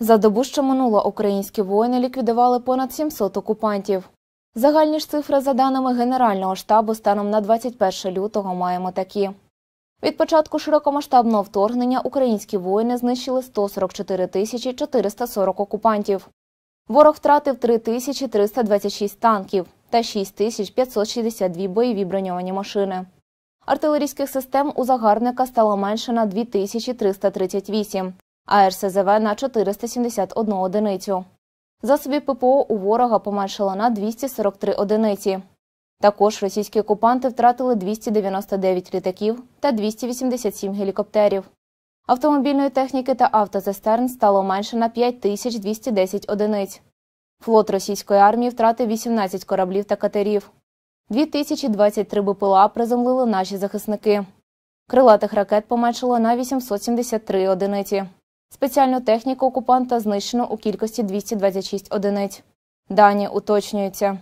За добу, що минуло, українські воїни ліквідували понад 700 окупантів. Загальні ж цифри, за даними Генерального штабу, станом на 21 лютого маємо такі. Від початку широкомасштабного вторгнення українські воїни знищили 144 тисячі 440 окупантів. Ворог втратив 3326 танків та 6562 бойові броньовані машини. Артилерійських систем у загарника стало менше на 2338, а РСЗВ на 471 одиницю. засоби ППО у ворога поменшало на 243 одиниці. Також російські окупанти втратили 299 літаків та 287 гелікоптерів. Автомобільної техніки та автоцистерн стало менше на 5210 одиниць. Флот російської армії втратив 18 кораблів та катерів. 2023 БПЛА приземлили наші захисники. Крилатих ракет поменшало на 873 одиниці. Спеціальну техніку окупанта знищено у кількості 226 одиниць. Дані уточнюються.